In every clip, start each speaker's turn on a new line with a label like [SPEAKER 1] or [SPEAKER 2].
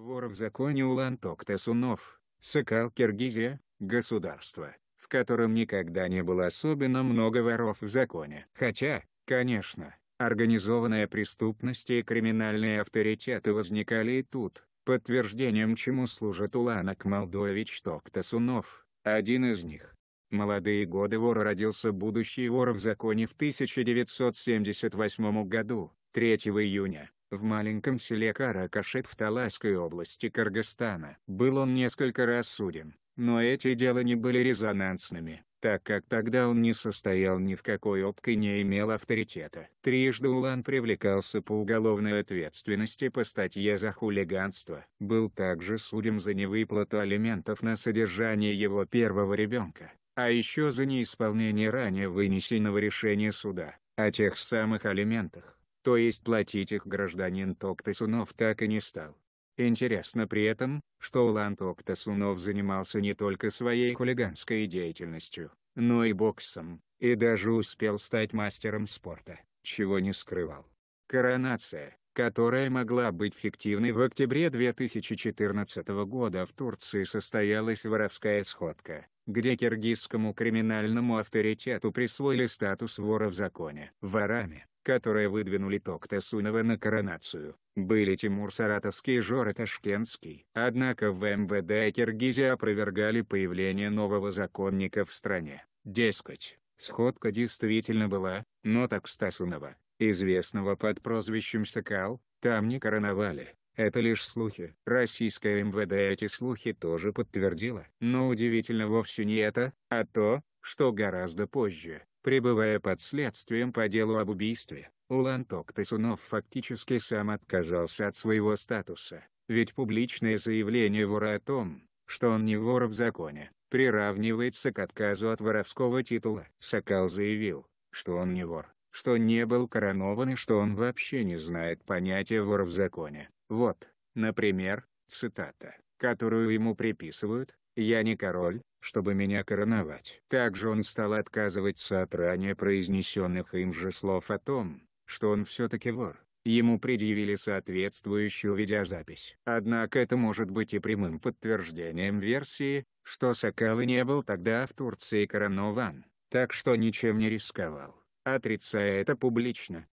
[SPEAKER 1] Вор в законе Улан-Ток Тесунов, Сыкал Киргизия, государство, в котором никогда не было особенно много воров в законе. Хотя, конечно, организованная преступность и криминальные авторитеты возникали и тут, подтверждением чему служит Улан Акмалдоевич Токтасунов, один из них. Молодые годы вора родился будущий вор в законе в 1978 году, 3 июня, в маленьком селе Каракашет в Таласской области Кыргызстана. Был он несколько раз суден, но эти дела не были резонансными, так как тогда он не состоял ни в какой опке не имел авторитета. Трижды Улан привлекался по уголовной ответственности по статье за хулиганство. Был также судим за невыплату алиментов на содержание его первого ребенка, а еще за неисполнение ранее вынесенного решения суда о тех самых алиментах. То есть платить их гражданин Токтасунов так и не стал. Интересно при этом, что Улан Токтасунов занимался не только своей хулиганской деятельностью, но и боксом, и даже успел стать мастером спорта, чего не скрывал. Коронация, которая могла быть фиктивной в октябре 2014 года в Турции состоялась воровская сходка, где криминальному авторитету присвоили статус вора в законе. Ворами, которые выдвинули Токтасунова на коронацию, были Тимур Саратовский и Жора Ташкентский. Однако в МВД и Киргизии опровергали появление нового законника в стране. Дескать, сходка действительно была, но так Стасунова, известного под прозвищем Сокал, там не короновали. Это лишь слухи. Российское МВД эти слухи тоже подтвердило. Но удивительно вовсе не это, а то, что гораздо позже, пребывая под следствием по делу об убийстве, Улан Тысунов фактически сам отказался от своего статуса. Ведь публичное заявление вора о том, что он не вор в законе, приравнивается к отказу от воровского титула. Сокал заявил, что он не вор, что не был коронован и что он вообще не знает понятия вора в законе. Вот, например, цитата, которую ему приписывают «Я не король, чтобы меня короновать». Также он стал отказываться от ранее произнесенных им же слов о том, что он все-таки вор. Ему предъявили соответствующую видеозапись. Однако это может быть и прямым подтверждением версии, что Сакалы не был тогда в Турции коронован, так что ничем не рисковал отрицая это публично.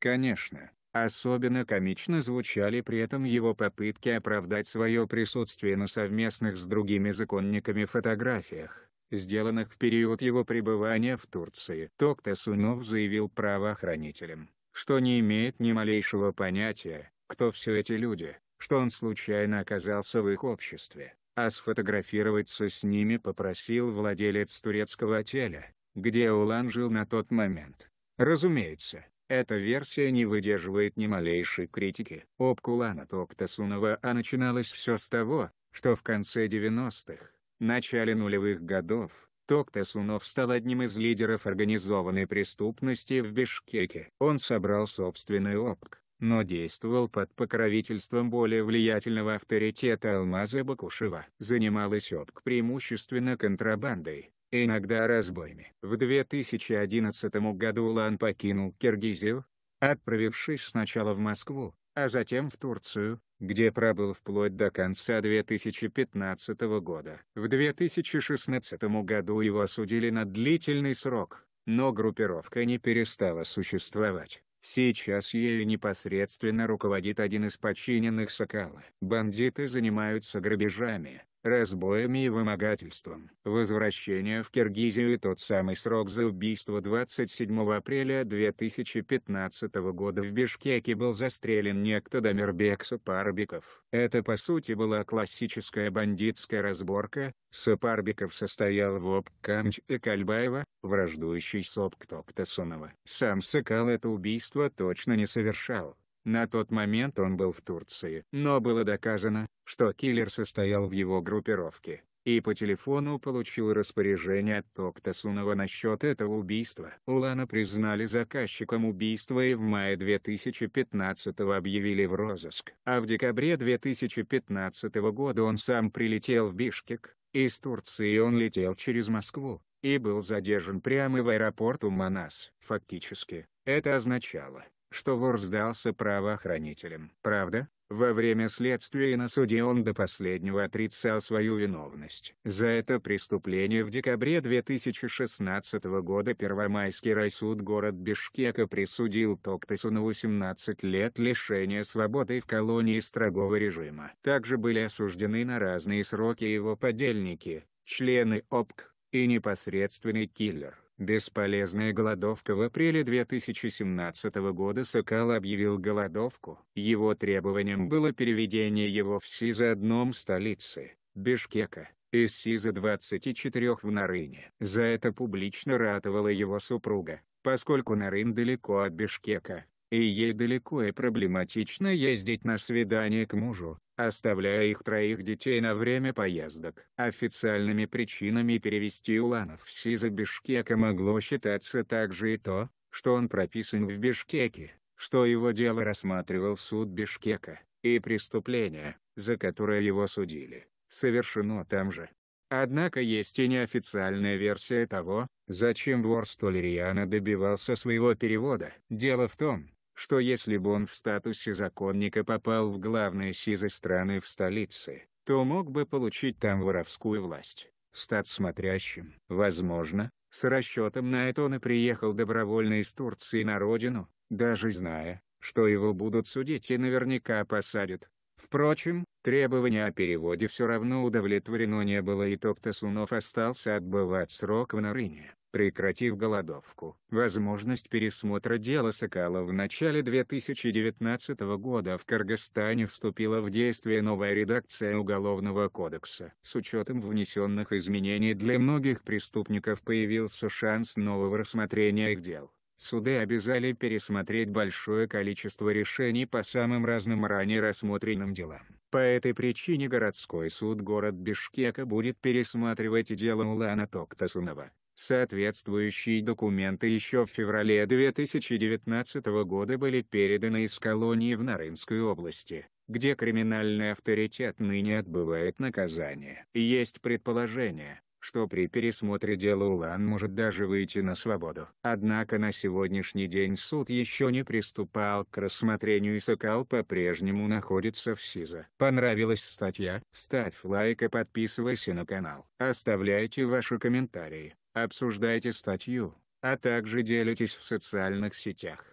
[SPEAKER 1] Конечно, особенно комично звучали при этом его попытки оправдать свое присутствие на совместных с другими законниками фотографиях, сделанных в период его пребывания в Турции. Токта Сунов заявил правоохранителям, что не имеет ни малейшего понятия, кто все эти люди, что он случайно оказался в их обществе, а сфотографироваться с ними попросил владелец турецкого отеля, где Улан жил на тот момент. Разумеется, эта версия не выдерживает ни малейшей критики. Об Кулана Токтасунова А начиналось все с того, что в конце 90-х, начале нулевых годов, Токтасунов стал одним из лидеров организованной преступности в Бишкеке. Он собрал собственный ОПК, но действовал под покровительством более влиятельного авторитета Алмаза Бакушева. Занималась ОПК преимущественно контрабандой, иногда разбоями. В 2011 году Улан покинул Киргизию, отправившись сначала в Москву, а затем в Турцию, где пробыл вплоть до конца 2015 года. В 2016 году его осудили на длительный срок, но группировка не перестала существовать. Сейчас ею непосредственно руководит один из подчиненных Сокала. Бандиты занимаются грабежами, разбоями и вымогательством. Возвращение в Киргизию и тот самый срок за убийство 27 апреля 2015 года в Бишкеке был застрелен некто Дамирбек Сапарбиков. Это по сути была классическая бандитская разборка, Сапарбиков состоял в обкамч и Кальбаева, враждующий с обктоктасунова. Сам Сыкал это убийство точно не совершал. На тот момент он был в Турции, но было доказано, что киллер состоял в его группировке, и по телефону получил распоряжение от Токтасунова насчет этого убийства. Улана признали заказчиком убийства и в мае 2015 объявили в розыск. А в декабре 2015 года он сам прилетел в Бишкек, из Турции он летел через Москву, и был задержан прямо в аэропорту Манас. Фактически, это означало, что вор сдался правоохранителям. Правда? Во время следствия и на суде он до последнего отрицал свою виновность. За это преступление в декабре 2016 года Первомайский райсуд город Бишкека присудил Токтесу на 18 лет лишения свободы в колонии строгого режима. Также были осуждены на разные сроки его подельники, члены ОПК и непосредственный киллер. Бесполезная голодовка в апреле 2017 года Сокал объявил голодовку. Его требованием было переведение его в СИЗа одном столице, Бишкека, из СИЗа 24 в Нарыне. За это публично ратовала его супруга, поскольку Нарын далеко от Бишкека, и ей далеко и проблематично ездить на свидание к мужу оставляя их троих детей на время поездок. Официальными причинами перевести Уланов в из Бишкека могло считаться также и то, что он прописан в Бишкеке, что его дело рассматривал суд Бишкека, и преступление, за которое его судили, совершено там же. Однако есть и неофициальная версия того, зачем вор Столериана добивался своего перевода. Дело в том, что если бы он в статусе законника попал в главные сизы страны в столице, то мог бы получить там воровскую власть. Стать смотрящим, возможно, с расчетом на это он и приехал добровольно из Турции на родину, даже зная, что его будут судить и наверняка посадят. Впрочем, требование о переводе все равно удовлетворено не было и Токтасунов остался отбывать срок в Нарыне прекратив голодовку. Возможность пересмотра дела сокала в начале 2019 года в Кыргызстане вступила в действие новая редакция Уголовного кодекса. С учетом внесенных изменений для многих преступников появился шанс нового рассмотрения их дел. Суды обязали пересмотреть большое количество решений по самым разным ранее рассмотренным делам. По этой причине городской суд город Бишкека будет пересматривать дело Улана Токтасунова. Соответствующие документы еще в феврале 2019 года были переданы из колонии в Нарынской области, где криминальный авторитет ныне отбывает наказание. Есть предположение, что при пересмотре дела Улан может даже выйти на свободу. Однако на сегодняшний день суд еще не приступал к рассмотрению и Сокал по-прежнему находится в СИЗО. Понравилась статья? Ставь лайк и подписывайся на канал. Оставляйте ваши комментарии обсуждайте статью, а также делитесь в социальных сетях.